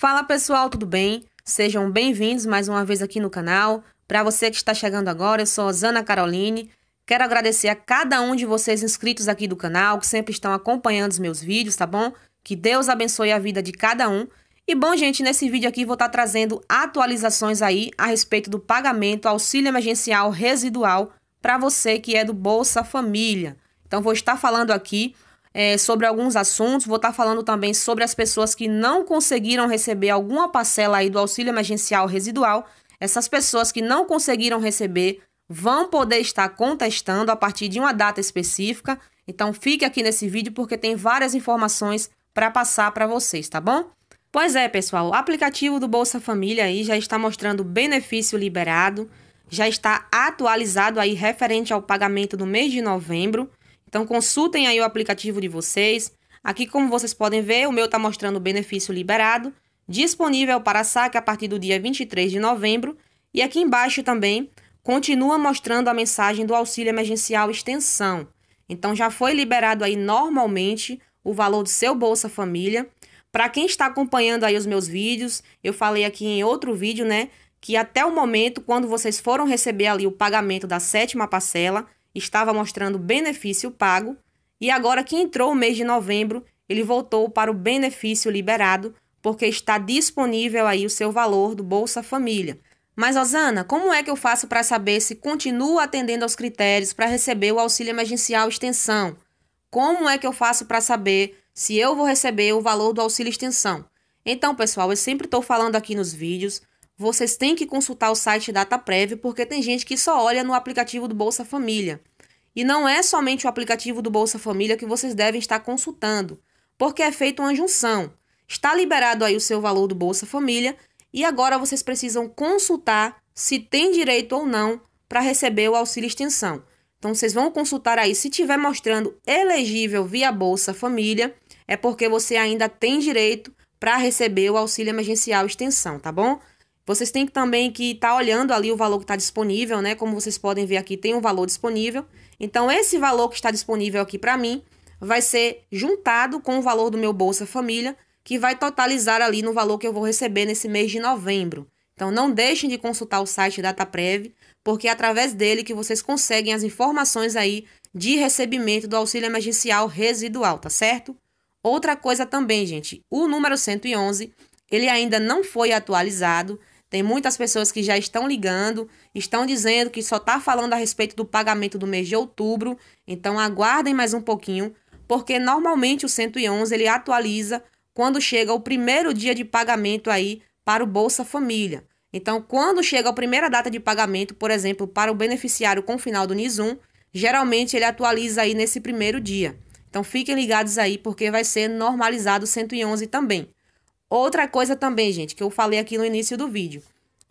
Fala pessoal, tudo bem? Sejam bem-vindos mais uma vez aqui no canal. Para você que está chegando agora, eu sou Zana Caroline. Quero agradecer a cada um de vocês inscritos aqui do canal, que sempre estão acompanhando os meus vídeos, tá bom? Que Deus abençoe a vida de cada um. E bom, gente, nesse vídeo aqui vou estar tá trazendo atualizações aí a respeito do pagamento auxílio emergencial residual para você que é do Bolsa Família. Então vou estar falando aqui é, sobre alguns assuntos, vou estar tá falando também sobre as pessoas que não conseguiram receber alguma parcela aí do auxílio emergencial residual. Essas pessoas que não conseguiram receber vão poder estar contestando a partir de uma data específica. Então fique aqui nesse vídeo porque tem várias informações para passar para vocês, tá bom? Pois é, pessoal, o aplicativo do Bolsa Família aí já está mostrando benefício liberado, já está atualizado aí referente ao pagamento do mês de novembro. Então consultem aí o aplicativo de vocês. Aqui, como vocês podem ver, o meu está mostrando o benefício liberado, disponível para saque a partir do dia 23 de novembro. E aqui embaixo também continua mostrando a mensagem do auxílio emergencial extensão. Então já foi liberado aí normalmente o valor do seu Bolsa Família. Para quem está acompanhando aí os meus vídeos, eu falei aqui em outro vídeo, né, que até o momento, quando vocês foram receber ali o pagamento da sétima parcela, estava mostrando benefício pago e agora que entrou o mês de novembro, ele voltou para o benefício liberado, porque está disponível aí o seu valor do Bolsa Família. Mas, Osana, como é que eu faço para saber se continuo atendendo aos critérios para receber o auxílio emergencial extensão? Como é que eu faço para saber se eu vou receber o valor do auxílio extensão? Então, pessoal, eu sempre estou falando aqui nos vídeos vocês têm que consultar o site DataPrev, porque tem gente que só olha no aplicativo do Bolsa Família. E não é somente o aplicativo do Bolsa Família que vocês devem estar consultando, porque é feita uma junção. Está liberado aí o seu valor do Bolsa Família e agora vocês precisam consultar se tem direito ou não para receber o auxílio extensão. Então vocês vão consultar aí se tiver mostrando elegível via Bolsa Família, é porque você ainda tem direito para receber o auxílio emergencial extensão, tá bom? Vocês têm também que estar tá olhando ali o valor que está disponível, né? Como vocês podem ver aqui, tem um valor disponível. Então, esse valor que está disponível aqui para mim vai ser juntado com o valor do meu Bolsa Família, que vai totalizar ali no valor que eu vou receber nesse mês de novembro. Então, não deixem de consultar o site DataPrev, porque é através dele que vocês conseguem as informações aí de recebimento do auxílio emergencial residual, tá certo? Outra coisa também, gente, o número 111, ele ainda não foi atualizado, tem muitas pessoas que já estão ligando, estão dizendo que só está falando a respeito do pagamento do mês de outubro, então aguardem mais um pouquinho, porque normalmente o 111 ele atualiza quando chega o primeiro dia de pagamento aí para o Bolsa Família. Então, quando chega a primeira data de pagamento, por exemplo, para o beneficiário com final do NIS1, geralmente ele atualiza aí nesse primeiro dia. Então, fiquem ligados aí porque vai ser normalizado o 111 também. Outra coisa também, gente, que eu falei aqui no início do vídeo.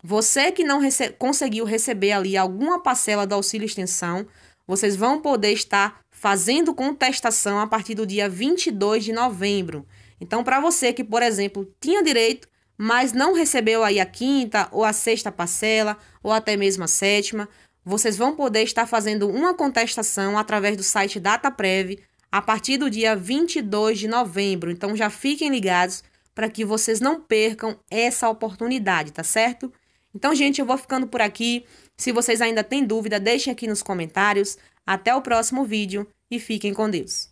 Você que não rece conseguiu receber ali alguma parcela do auxílio extensão, vocês vão poder estar fazendo contestação a partir do dia 22 de novembro. Então, para você que, por exemplo, tinha direito, mas não recebeu aí a quinta ou a sexta parcela, ou até mesmo a sétima, vocês vão poder estar fazendo uma contestação através do site DataPrev a partir do dia 22 de novembro. Então, já fiquem ligados para que vocês não percam essa oportunidade, tá certo? Então, gente, eu vou ficando por aqui. Se vocês ainda têm dúvida, deixem aqui nos comentários. Até o próximo vídeo e fiquem com Deus.